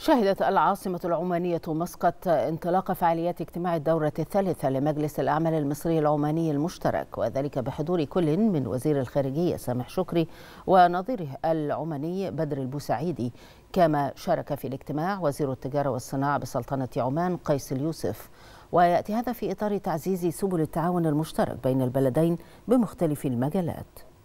شهدت العاصمة العمانية مسقط انطلاق فعاليات اجتماع الدورة الثالثة لمجلس الأعمال المصري العماني المشترك وذلك بحضور كل من وزير الخارجية سامح شكري ونظيره العماني بدر البوسعيدي كما شارك في الاجتماع وزير التجارة والصناعة بسلطنة عمان قيس اليوسف ويأتي هذا في إطار تعزيز سبل التعاون المشترك بين البلدين بمختلف المجالات